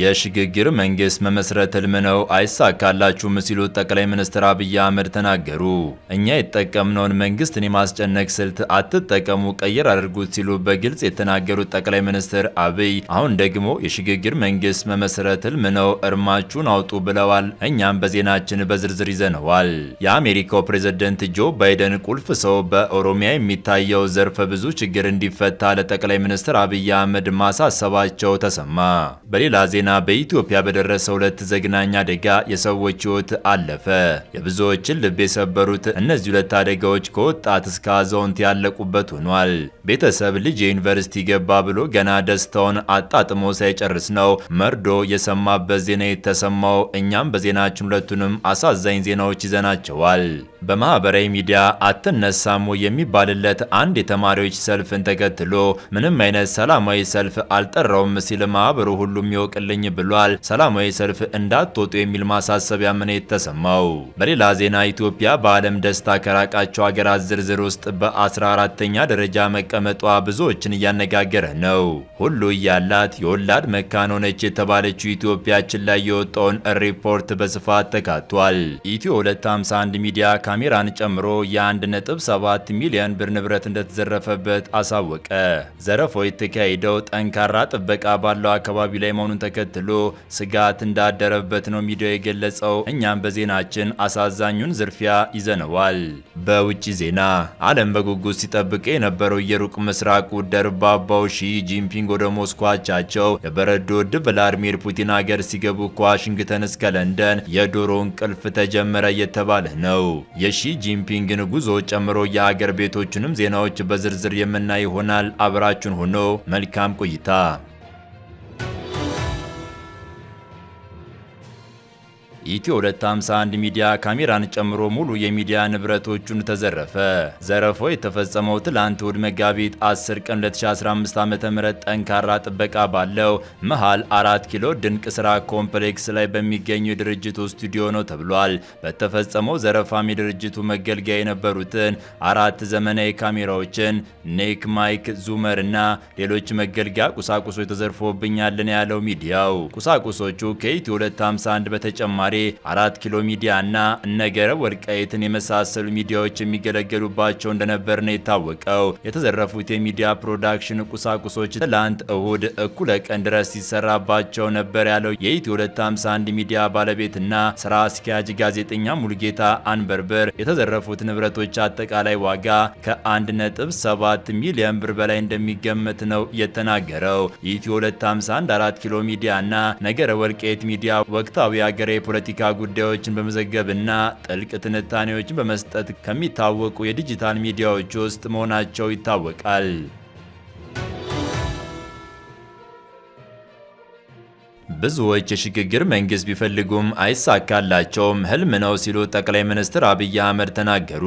የሽግግር መንግስት መመስረት ህልም ነው፣ አይሳካላችሁም ሲሉ ጠቅላይ ሚኒስትር አብይ አህመድ ተናገሩ። እኛ የተጠቀምነውን መንግስትን የማስጨነቅ ስልት አትጠቀሙ፣ ቀይር አድርጉት ሲሉ በግልጽ የተናገሩት ጠቅላይ ሚኒስትር አብይ አሁን ደግሞ የሽግግር መንግስት መመስረት ህልም ነው፣ እርማችሁን አውጡ ብለዋል። እኛም በዜናችን በዝርዝር ይዘነዋል። የአሜሪካው ፕሬዝደንት ጆ ባይደን ቁልፍ ሰው በኦሮሚያ የሚታየው ዘርፈ ብዙ ችግር እንዲፈታ ለጠቅላይ ሚኒስትር አብይ አህመድ ማሳሰባቸው ተሰማ። በሌላ ዜና ዜና በኢትዮጵያ በደረሰ ሁለት ዘግናኝ አደጋ የሰዎች ሕይወት አለፈ። የብዙዎችን ልብ የሰበሩት እነዚህ ሁለት አደጋዎች ከወጣት እስከ አዛውንት ያለቁበት ሆኗል። ቤተሰብ ልጅ የዩኒቨርሲቲ ገባ ብሎ ገና ደስታውን አጣጥሞ ሳይጨርስ ነው መርዶ የሰማበት ዜና የተሰማው። እኛም በዜናችን ሁለቱንም አሳዛኝ ዜናዎች ይዘናቸዋል። በማህበራዊ ሚዲያ አትነሳሙ የሚባልለት አንድ የተማሪዎች ሰልፍን ተከትሎ ምንም አይነት ሰላማዊ ሰልፍ አልጠራውም ሲል ማህበሩ ሁሉም ይወቅልኝ ብሏል። ሰላማዊ ሰልፍ እንዳትወጡ የሚል ማሳሰቢያ ምን የተሰማው። በሌላ ዜና ኢትዮጵያ በዓለም ደስታ ከራቃቸው ሀገራት ዝርዝር ውስጥ በ14ተኛ ደረጃ መቀመጧ ብዙዎችን እያነጋገረ ነው። ሁሉ እያላት የወላድ መካን ሆነች የተባለችው ኢትዮጵያችን ላይ የወጣውን ሪፖርት በስፋት ተካቷል። ኢትዮ 251 ሚዲያ ካሜራን ጨምሮ የ1.7 ሚሊዮን ብር ንብረት እንደተዘረፈበት አሳወቀ። ዘረፋው የተካሄደው ጠንካራ ጥበቃ ባለው አካባቢ ላይ መሆኑን ተከትሎ ስጋት እንዳደረበት ነው ሚዲያው የገለጸው። እኛም በዜናችን አሳዛኙን ዝርፊያ ይዘነዋል። በውጭ ዜና ዓለም በጉጉት ሲጠብቅ የነበረው የሩቅ ምስራቁ ደርባባው ሺ ጂንፒንግ ወደ ሞስኮ አቻቸው የበረዶ ድ ቭላድሚር ፑቲን አገር ሲገቡ ከዋሽንግተን እስከ ለንደን የዶሮ እንቅልፍ ተጀመረ እየተባለ ነው። የሺ ጂንፒንግን ጉዞ ጨምሮ የአገር ቤቶቹንም ዜናዎች በዝርዝር የምናይ ይሆናል። አብራችን ሆኖ መልካም ቆይታ ኢትዮ 251 ሚዲያ ካሜራን ጨምሮ ሙሉ የሚዲያ ንብረቶቹን ተዘረፈ። ዘረፋው የተፈጸመው ትላንት እሁድ መጋቢት 10 ቀን 2015 ዓ.ም ጠንካራ ጥበቃ ባለው መሃል አራት ኪሎ ድንቅ ስራ ኮምፕሌክስ ላይ በሚገኘው የድርጅቱ ስቱዲዮ ነው ተብሏል። በተፈጸመው ዘረፋም የድርጅቱ መገልገያ የነበሩትን አራት ዘመናዊ ካሜራዎችን፣ ኔክ፣ ማይክ፣ ዙመር እና ሌሎች መገልገያ ቁሳቁሶች ተዘርፎብኛልን ያለው ሚዲያው ቁሳቁሶቹ ከኢትዮ 251 በተጨማሪ ዛሬ አራት ኪሎ ሚዲያና ነገረ ወልቃይትን የመሳሰሉ ሚዲያዎች የሚገለገሉባቸው እንደነበር ነው የታወቀው። የተዘረፉት የሚዲያ ፕሮዳክሽን ቁሳቁሶች ትላንት እሁድ እኩለ ቀን ድረስ ሲሰራባቸው ነበር ያለው የኢትዮ 251 ሚዲያ ባለቤትና ስራ አስኪያጅ ጋዜጠኛ ሙልጌታ አንበርበር የተዘረፉት ንብረቶች አጠቃላይ ዋጋ ከ1.7 ሚሊዮን ብር በላይ እንደሚገመት ነው የተናገረው። የኢትዮ 251 አራት ኪሎ ሚዲያና ነገረ ወልቃይት ሚዲያ ወቅታዊ ሀገራዊ የፖለቲካ ጉዳዮችን በመዘገብና ጥልቅ ትንታኔዎችን በመስጠት ከሚታወቁ የዲጂታል ሚዲያዎች ውስጥ መሆናቸው ይታወቃል። ብዙዎች የሽግግር መንግስት ቢፈልጉም አይሳካላቸውም፣ ህልም ነው ሲሉ ጠቅላይ ሚኒስትር አብይ አህመድ ተናገሩ።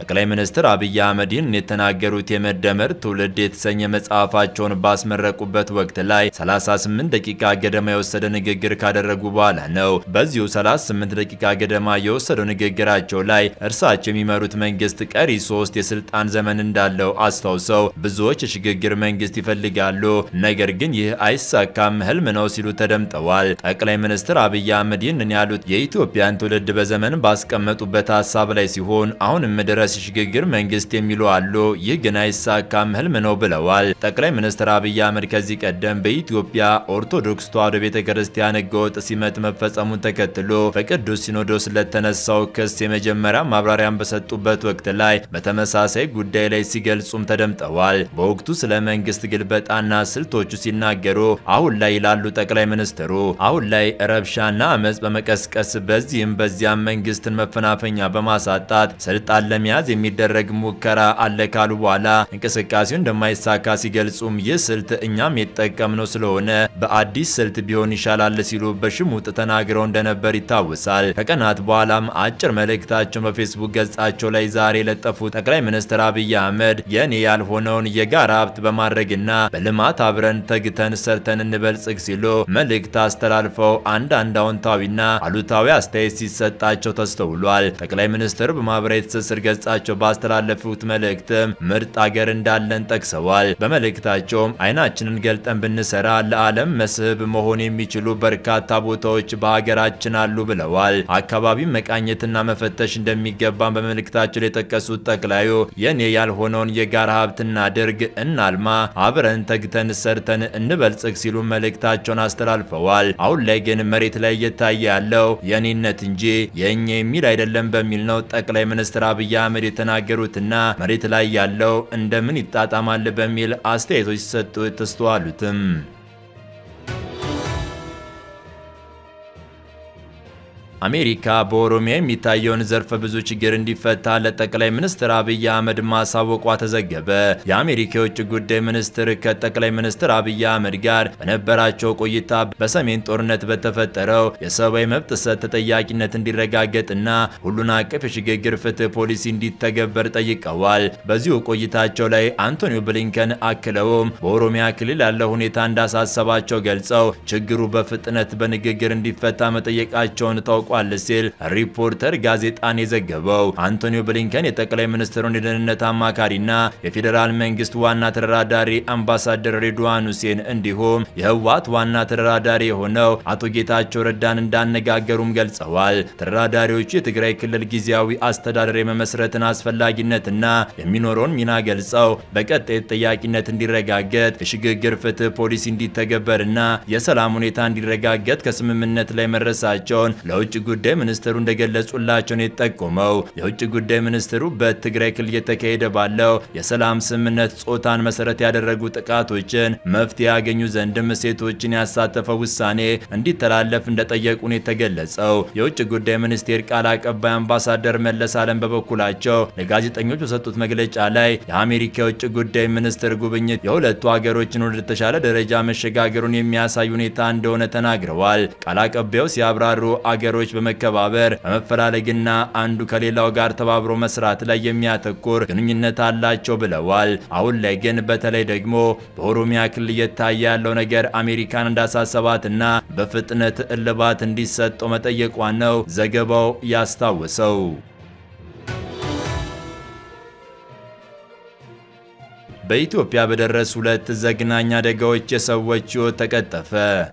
ጠቅላይ ሚኒስትር አብይ አህመድ ይህን የተናገሩት የመደመር ትውልድ የተሰኘ መጽሐፋቸውን ባስመረቁበት ወቅት ላይ 38 ደቂቃ ገደማ የወሰደ ንግግር ካደረጉ በኋላ ነው። በዚሁ 38 ደቂቃ ገደማ የወሰደው ንግግራቸው ላይ እርሳቸው የሚመሩት መንግስት ቀሪ ሶስት የስልጣን ዘመን እንዳለው አስታውሰው ብዙዎች የሽግግር መንግስት ይፈልጋሉ፣ ነገር ግን ይህ አይሳካም፣ ህልም ነው ሲሉ ተደምጠው ሰጥተዋል። ጠቅላይ ሚኒስትር አብይ አህመድ ይህንን ያሉት የኢትዮጵያን ትውልድ በዘመን ባስቀመጡበት ሀሳብ ላይ ሲሆን አሁንም ድረስ ሽግግር መንግስት የሚሉ አሉ፣ ይህ ግን አይሳካም፣ ህልም ነው ብለዋል። ጠቅላይ ሚኒስትር አብይ አህመድ ከዚህ ቀደም በኢትዮጵያ ኦርቶዶክስ ተዋሕዶ ቤተ ክርስቲያን ህገወጥ ሲመት መፈጸሙን ተከትሎ በቅዱስ ሲኖዶስ ለተነሳው ክስ የመጀመሪያ ማብራሪያን በሰጡበት ወቅት ላይ በተመሳሳይ ጉዳይ ላይ ሲገልጹም ተደምጠዋል። በወቅቱ ስለ መንግስት ግልበጣና ስልቶቹ ሲናገሩ አሁን ላይ ይላሉ ጠቅላይ ሚኒስትሩ ነበሩ። አሁን ላይ ረብሻና አመፅ በመቀስቀስ በዚህም በዚያም መንግስትን መፈናፈኛ በማሳጣት ስልጣን ለመያዝ የሚደረግ ሙከራ አለ ካሉ በኋላ እንቅስቃሴው እንደማይሳካ ሲገልጹም ይህ ስልት እኛም የተጠቀምነው ስለሆነ በአዲስ ስልት ቢሆን ይሻላል ሲሉ በሽሙጥ ተናግረው እንደነበር ይታወሳል። ከቀናት በኋላም አጭር መልእክታቸውን በፌስቡክ ገጻቸው ላይ ዛሬ የለጠፉት ጠቅላይ ሚኒስትር አብይ አህመድ የኔ ያልሆነውን የጋራ ሀብት በማድረግና በልማት አብረን ተግተን ሰርተን እንበልጽግ ሲሉ መልእክት መልእክት አስተላልፈው አንዳንድ አዎንታዊና አሉታዊ አስተያየት ሲሰጣቸው ተስተውሏል። ጠቅላይ ሚኒስትር በማህበራዊ ትስስር ገጻቸው ባስተላለፉት መልእክትም ምርጥ አገር እንዳለን ጠቅሰዋል። በመልእክታቸውም አይናችንን ገልጠን ብንሰራ ለዓለም መስህብ መሆን የሚችሉ በርካታ ቦታዎች በሀገራችን አሉ ብለዋል። አካባቢ መቃኘትና መፈተሽ እንደሚገባን በመልእክታቸው የጠቀሱት ጠቅላዩ የኔ ያልሆነውን የጋራ ሀብት እናድርግ፣ እናልማ፣ አብረን ተግተን ሰርተን እንበልጽግ ሲሉ መልእክታቸውን አስተላልፈዋል። አቅርበዋል። አሁን ላይ ግን መሬት ላይ እየታየ ያለው የኔነት እንጂ የእኛ የሚል አይደለም በሚል ነው ጠቅላይ ሚኒስትር አብይ አህመድ የተናገሩትና መሬት ላይ ያለው እንደምን ይጣጣማል በሚል አስተያየቶች ሲሰጡ ተስተዋሉትም። አሜሪካ በኦሮሚያ የሚታየውን ዘርፈ ብዙ ችግር እንዲፈታ ለጠቅላይ ሚኒስትር አብይ አህመድ ማሳወቋ ተዘገበ። የአሜሪካ የውጭ ጉዳይ ሚኒስትር ከጠቅላይ ሚኒስትር አብይ አህመድ ጋር በነበራቸው ቆይታ በሰሜን ጦርነት በተፈጠረው የሰብአዊ መብት ጥሰት ተጠያቂነት እንዲረጋገጥና ሁሉን አቀፍ የሽግግር ፍትህ ፖሊሲ እንዲተገበር ጠይቀዋል። በዚሁ ቆይታቸው ላይ አንቶኒዮ ብሊንከን አክለውም በኦሮሚያ ክልል ያለው ሁኔታ እንዳሳሰባቸው ገልጸው ችግሩ በፍጥነት በንግግር እንዲፈታ መጠየቃቸውን ታውቋል። ታውቋል ሲል ሪፖርተር ጋዜጣን የዘገበው አንቶኒዮ ብሊንከን የጠቅላይ ሚኒስትሩን የደህንነት አማካሪና የፌዴራል መንግስት ዋና ተደራዳሪ አምባሳደር ሬድዋን ሁሴን እንዲሁም የህወሓት ዋና ተደራዳሪ የሆነው አቶ ጌታቸው ረዳን እንዳነጋገሩም ገልጸዋል። ተደራዳሪዎቹ የትግራይ ክልል ጊዜያዊ አስተዳደር የመመስረትን አስፈላጊነትና የሚኖረውን ሚና ገልጸው በቀጣይ ተጠያቂነት እንዲረጋገጥ የሽግግር ፍትህ ፖሊሲ እንዲተገበርና የሰላም ሁኔታ እንዲረጋገጥ ከስምምነት ላይ መድረሳቸውን ለውጭ ጉዳይ ሚኒስትሩ እንደገለጹላቸው ነው የጠቆመው። የውጭ ጉዳይ ሚኒስትሩ በትግራይ ክልል እየተካሄደ ባለው የሰላም ስምምነት ጾታን መሰረት ያደረጉ ጥቃቶችን መፍትሄ ያገኙ ዘንድም ሴቶችን ያሳተፈው ውሳኔ እንዲተላለፍ እንደጠየቁ ነው የተገለጸው። የውጭ ጉዳይ ሚኒስቴር ቃል አቀባይ አምባሳደር መለስ አለም በበኩላቸው ለጋዜጠኞች በሰጡት መግለጫ ላይ የአሜሪካ የውጭ ጉዳይ ሚኒስትር ጉብኝት የሁለቱ ሀገሮችን ወደ ተሻለ ደረጃ መሸጋገሩን የሚያሳይ ሁኔታ እንደሆነ ተናግረዋል። ቃል አቀባዩ ሲያብራሩ አገሮች ሰዎች በመከባበር በመፈላለግና አንዱ ከሌላው ጋር ተባብሮ መስራት ላይ የሚያተኩር ግንኙነት አላቸው ብለዋል። አሁን ላይ ግን በተለይ ደግሞ በኦሮሚያ ክልል እየታየ ያለው ነገር አሜሪካን እንዳሳሰባትና በፍጥነት እልባት እንዲሰጠው መጠየቋን ነው ዘገባው ያስታውሰው። በኢትዮጵያ በደረሱ ሁለት ዘግናኝ አደጋዎች የሰዎች ህይወት ተቀጠፈ።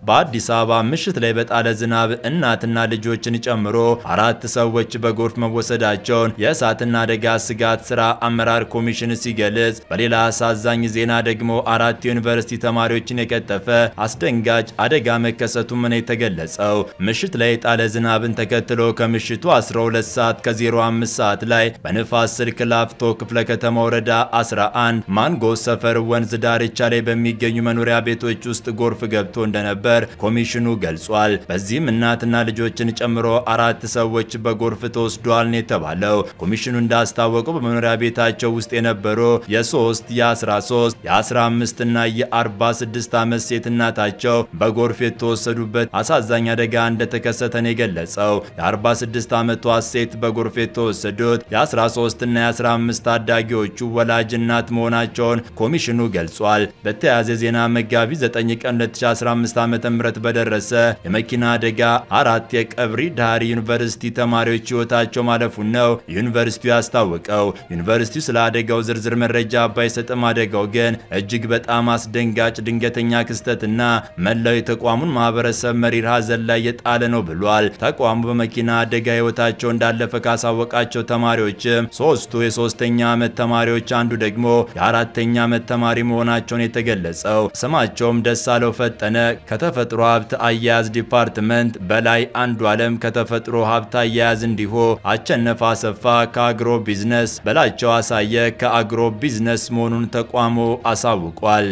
በአዲስ አበባ ምሽት ላይ በጣለ ዝናብ እናትና ልጆችን ጨምሮ አራት ሰዎች በጎርፍ መወሰዳቸውን የእሳትና አደጋ ስጋት ስራ አመራር ኮሚሽን ሲገልጽ፣ በሌላ አሳዛኝ ዜና ደግሞ አራት የዩኒቨርሲቲ ተማሪዎችን የቀጠፈ አስደንጋጭ አደጋ መከሰቱ ምን የተገለጸው። ምሽት ላይ የጣለ ዝናብን ተከትሎ ከምሽቱ 12 ሰዓት ከ05 ሰዓት ላይ በንፋስ ስልክ ላፍቶ ክፍለ ከተማ ወረዳ 11 ማንጎ ሀጎስ ሰፈር ወንዝ ዳርቻ ላይ በሚገኙ መኖሪያ ቤቶች ውስጥ ጎርፍ ገብቶ እንደነበር ኮሚሽኑ ገልጿል። በዚህም እናትና ልጆችን ጨምሮ አራት ሰዎች በጎርፍ ተወስደዋል ነው የተባለው። ኮሚሽኑ እንዳስታወቀው በመኖሪያ ቤታቸው ውስጥ የነበሩ የ3 የ13 የ15 እና የ46 ዓመት ሴት እናታቸው በጎርፍ የተወሰዱበት አሳዛኝ አደጋ እንደተከሰተ ነው የገለጸው። የ46 ዓመቷ ሴት በጎርፍ የተወሰዱት የ13 እና የ15 ታዳጊዎቹ ወላጅ እናት መሆናቸውን መሆናቸውን ኮሚሽኑ ገልጿል። በተያያዘ ዜና መጋቢት 9 ቀን 2015 ዓ.ም በደረሰ የመኪና አደጋ አራት የቀብሪ ዳሪ ዩኒቨርሲቲ ተማሪዎች ሕይወታቸው ማለፉን ነው ዩኒቨርሲቲው ያስታወቀው። ዩኒቨርሲቲው ስለ አደጋው ዝርዝር መረጃ ባይሰጥም አደጋው ግን እጅግ በጣም አስደንጋጭ ድንገተኛ ክስተትና መላው የተቋሙን ማህበረሰብ መሪር ሀዘን ላይ የጣለ ነው ብሏል። ተቋሙ በመኪና አደጋ ሕይወታቸው እንዳለፈ ካሳወቃቸው ተማሪዎችም ሶስቱ የሶስተኛ ዓመት ተማሪዎች አንዱ ደግሞ የአራተኛ የ ዓመት ተማሪ መሆናቸውን የተገለጸው ስማቸውም ደሳለው ፈጠነ ከተፈጥሮ ሀብት አያያዝ ዲፓርትመንት፣ በላይ አንዱ ዓለም ከተፈጥሮ ሀብት አያያዝ እንዲሁ አቸነፈ አሰፋ ከአግሮ ቢዝነስ፣ በላቸው አሳየ ከአግሮ ቢዝነስ መሆኑን ተቋሙ አሳውቋል።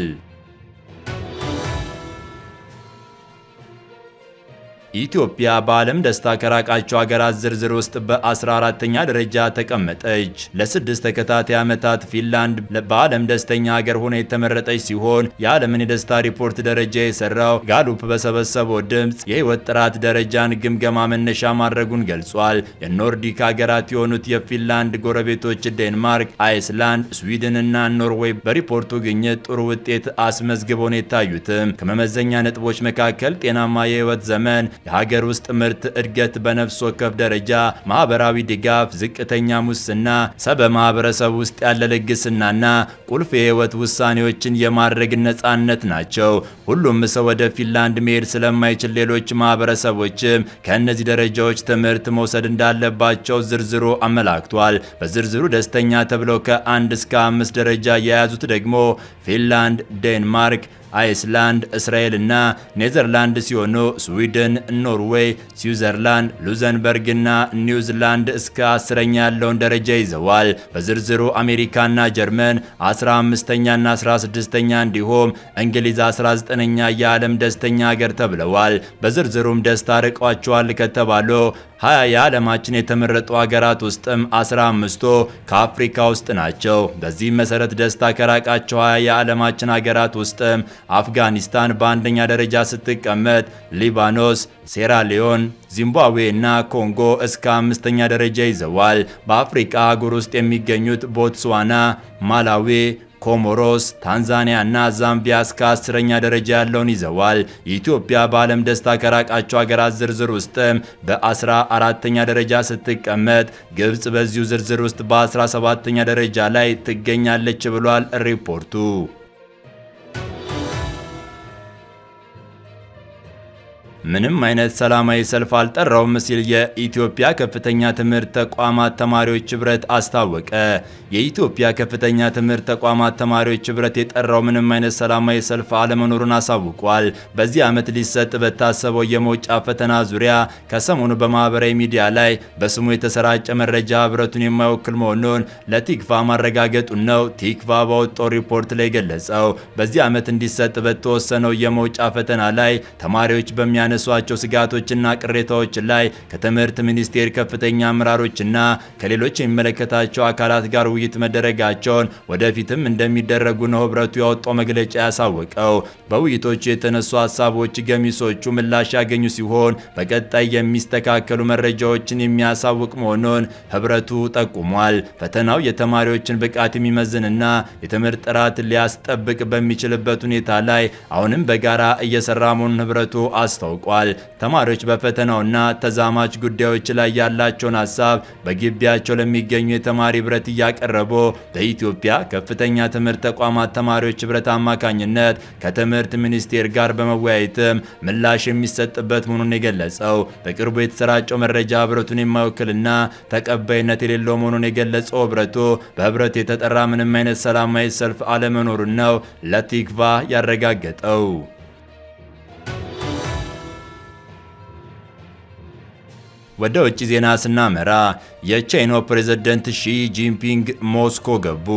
ኢትዮጵያ በዓለም ደስታ ከራቃቸው ሀገራት ዝርዝር ውስጥ በ14ተኛ ደረጃ ተቀመጠች። ለስድስት ተከታታይ ዓመታት ፊንላንድ በዓለም ደስተኛ ሀገር ሆና የተመረጠች ሲሆን የዓለምን የደስታ ሪፖርት ደረጃ የሰራው ጋሉፕ በሰበሰበው ድምፅ የህይወት ጥራት ደረጃን ግምገማ መነሻ ማድረጉን ገልጿል። የኖርዲክ ሀገራት የሆኑት የፊንላንድ ጎረቤቶች ዴንማርክ፣ አይስላንድ፣ ስዊድን እና ኖርዌይ በሪፖርቱ ግኝት ጥሩ ውጤት አስመዝግበው ነው የታዩትም። ከመመዘኛ ነጥቦች መካከል ጤናማ የህይወት ዘመን የሀገር ውስጥ ምርት እድገት በነፍስ ወከፍ ደረጃ ማህበራዊ ድጋፍ፣ ዝቅተኛ ሙስና፣ ሰበ ማህበረሰብ ውስጥ ያለ ልግስናና ቁልፍ የህይወት ውሳኔዎችን የማድረግ ነጻነት ናቸው። ሁሉም ሰው ወደ ፊንላንድ መሄድ ስለማይችል ሌሎች ማህበረሰቦችም ከእነዚህ ደረጃዎች ትምህርት መውሰድ እንዳለባቸው ዝርዝሩ አመላክቷል። በዝርዝሩ ደስተኛ ተብለው ከአንድ እስከ አምስት ደረጃ የያዙት ደግሞ ፊንላንድ፣ ዴንማርክ አይስላንድ፣ እስራኤል እና ኔዘርላንድ ሲሆኑ ስዊድን፣ ኖርዌይ፣ ስዊዘርላንድ፣ ሉዘንበርግ እና ኒውዚላንድ እስከ አስረኛ ያለውን ደረጃ ይዘዋል። በዝርዝሩ አሜሪካና ጀርመን 15ኛና 16ኛ እንዲሁም እንግሊዝ 19 ዘጠነኛ የዓለም ደስተኛ ሀገር ተብለዋል። በዝርዝሩም ደስታ ርቋቸዋል ከተባሉ ሀያ የዓለማችን የተመረጡ ሀገራት ውስጥም አስራ አምስቱ ከአፍሪካ ውስጥ ናቸው። በዚህም መሰረት ደስታ ከራቃቸው ሀያ የዓለማችን ሀገራት ውስጥም አፍጋኒስታን በአንደኛ ደረጃ ስትቀመጥ፣ ሊባኖስ፣ ሴራሊዮን ዚምባብዌ እና ኮንጎ እስከ አምስተኛ ደረጃ ይዘዋል። በአፍሪካ አህጉር ውስጥ የሚገኙት ቦትስዋና፣ ማላዊ ኮሞሮስ፣ ታንዛኒያ እና ዛምቢያ እስከ አስረኛ ደረጃ ያለውን ይዘዋል። ኢትዮጵያ በዓለም ደስታ ከራቃቸው ሀገራት ዝርዝር ውስጥም በአስራ አራተኛ ደረጃ ስትቀመጥ ግብጽ በዚሁ ዝርዝር ውስጥ በአስራ ሰባተኛ ደረጃ ላይ ትገኛለች ብሏል ሪፖርቱ። ምንም አይነት ሰላማዊ ሰልፍ አልጠራውም ሲል የኢትዮጵያ ከፍተኛ ትምህርት ተቋማት ተማሪዎች ህብረት አስታወቀ። የኢትዮጵያ ከፍተኛ ትምህርት ተቋማት ተማሪዎች ህብረት የጠራው ምንም አይነት ሰላማዊ ሰልፍ አለመኖሩን አሳውቋል። በዚህ ዓመት ሊሰጥ በታሰበው የመውጫ ፈተና ዙሪያ ከሰሞኑ በማህበራዊ ሚዲያ ላይ በስሙ የተሰራጨ መረጃ ህብረቱን የማይወክል መሆኑን ለቲክቫ ማረጋገጡን ነው ቲክቫ ባወጣው ሪፖርት ላይ ገለጸው። በዚህ ዓመት እንዲሰጥ በተወሰነው የመውጫ ፈተና ላይ ተማሪዎች በሚያነ በሚያነሷቸው ስጋቶችና ቅሬታዎች ላይ ከትምህርት ሚኒስቴር ከፍተኛ አመራሮችና ከሌሎች የሚመለከታቸው አካላት ጋር ውይይት መደረጋቸውን ወደፊትም እንደሚደረጉ ነው ህብረቱ ያወጣው መግለጫ ያሳወቀው። በውይይቶቹ የተነሱ ሀሳቦች ገሚሶቹ ምላሽ ያገኙ ሲሆን በቀጣይ የሚስተካከሉ መረጃዎችን የሚያሳውቅ መሆኑን ህብረቱ ጠቁሟል። ፈተናው የተማሪዎችን ብቃት የሚመዝንና የትምህርት ጥራት ሊያስጠብቅ በሚችልበት ሁኔታ ላይ አሁንም በጋራ እየሰራ መሆኑን ህብረቱ አስታውቋል። አስታውቋል። ተማሪዎች በፈተናውና ተዛማች ጉዳዮች ላይ ያላቸውን ሀሳብ በግቢያቸው ለሚገኙ የተማሪ ህብረት እያቀረቡ በኢትዮጵያ ከፍተኛ ትምህርት ተቋማት ተማሪዎች ህብረት አማካኝነት ከትምህርት ሚኒስቴር ጋር በመወያየትም ምላሽ የሚሰጥበት መሆኑን የገለጸው በቅርቡ የተሰራጨው መረጃ ህብረቱን የማይወክልና ተቀባይነት የሌለው መሆኑን የገለጸው ህብረቱ በህብረት የተጠራ ምንም አይነት ሰላማዊ ሰልፍ አለመኖሩን ነው ለቲክቫ ያረጋገጠው። ወደ ውጭ ዜና ስናመራ የቻይናው ፕሬዝደንት ሺ ጂንፒንግ ሞስኮ ገቡ።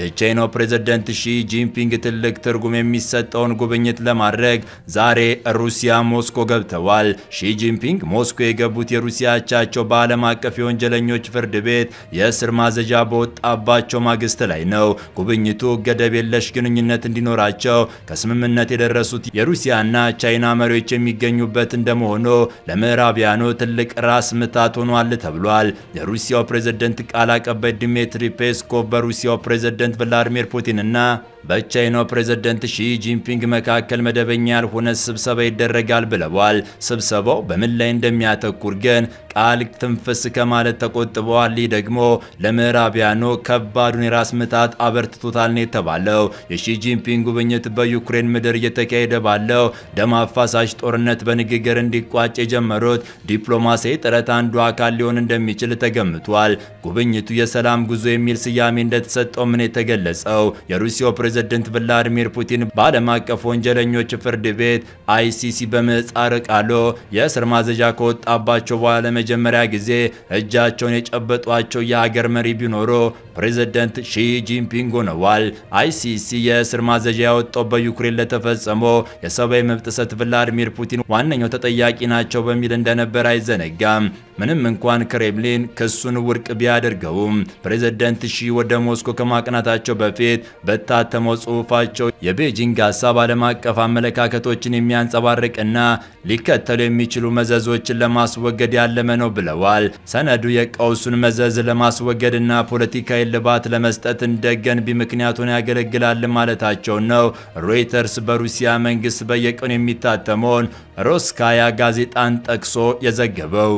የቻይናው ፕሬዝደንት ሺ ጂንፒንግ ትልቅ ትርጉም የሚሰጠውን ጉብኝት ለማድረግ ዛሬ ሩሲያ ሞስኮ ገብተዋል። ሺ ጂንፒንግ ሞስኮ የገቡት የሩሲያ አቻቸው በዓለም አቀፍ የወንጀለኞች ፍርድ ቤት የእስር ማዘዣ በወጣባቸው ማግስት ላይ ነው። ጉብኝቱ ገደብ የለሽ ግንኙነት እንዲኖራቸው ከስምምነት የደረሱት የሩሲያና ቻይና መሪዎች የሚገኙበት እንደመሆኑ ለምዕራቢያኑ ትልቅ ራስ ምታት ሆኗል ተብሏል። የሩሲያው ፕሬዝደንት ቃል አቀባይ ድሜትሪ ፔስኮቭ በሩሲያው ፕሬዝደንት ቭላዲሚር ፑቲንና በቻይናው ፕሬዝደንት ሺ ጂንፒንግ መካከል መደበኛ ያልሆነ ስብሰባ ይደረጋል ብለዋል። ስብሰባው በምን ላይ እንደሚያተኩር ግን ቃል ትንፍስ ከማለት ተቆጥበዋል። ይህ ደግሞ ለምዕራቢያኑ ከባዱን የራስ ምታት አበርትቶታል ነው የተባለው። የሺ ጂንፒንግ ጉብኝት በዩክሬን ምድር እየተካሄደ ባለው ደም አፋሳሽ ጦርነት በንግግር እንዲቋጭ የጀመሩት ዲፕሎማሲያዊ ጥረት አንዱ አካል ሊሆን እንደሚችል ተገምቷል። ጉብኝቱ የሰላም ጉዞ የሚል ስያሜ እንደተሰጠው ምን የተገለጸው። የሩሲያው ፕሬዝደንት ቭላዲሚር ፑቲን በዓለም አቀፍ ወንጀለኞች ፍርድ ቤት አይሲሲ በምህጻረ ቃሉ የእስር ማዘዣ ከወጣባቸው በኋላ ለመጀመሪያ ጊዜ እጃቸውን የጨበጧቸው የሀገር መሪ ቢኖሩ ፕሬዝደንት ሺ ጂንፒንግ ሆነዋል። አይሲሲ የእስር ማዘዣ ያወጣው በዩክሬን ለተፈጸመው የሰብአዊ መብት ጥሰት ቭላዲሚር ፑቲን ዋነኛው ተጠያቂ ናቸው በሚል እንደነበር አይዘነጋም። ምንም እንኳን ክሬምሊን ክሱን ውድቅ ቢያደርገውም ፕሬዝደንት ሺ ወደ ሞስኮ ከማቅናታቸው በፊት በታተመው ጽሑፋቸው የቤጂንግ ሀሳብ ዓለም አቀፍ አመለካከቶችን የሚያንጸባርቅና ሊከተሉ የሚችሉ መዘዞችን ለማስወገድ ያለመ ነው ብለዋል። ሰነዱ የቀውሱን መዘዝ ለማስወገድና ፖለቲካዊ ልባት ለመስጠት እንደ ገንቢ ሆኖ ያገለግላል ማለታቸው ነው። ሮይተርስ በሩሲያ መንግስት በየቀኑ የሚታተመውን ሮስካያ ጋዜጣን ጠቅሶ የዘገበው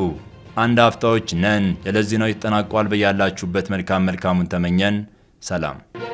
አንድ አፍታዎች ነን። የለዚህ ነው ይጠናቀዋል። በያላችሁበት መልካም መልካሙን ተመኘን። ሰላም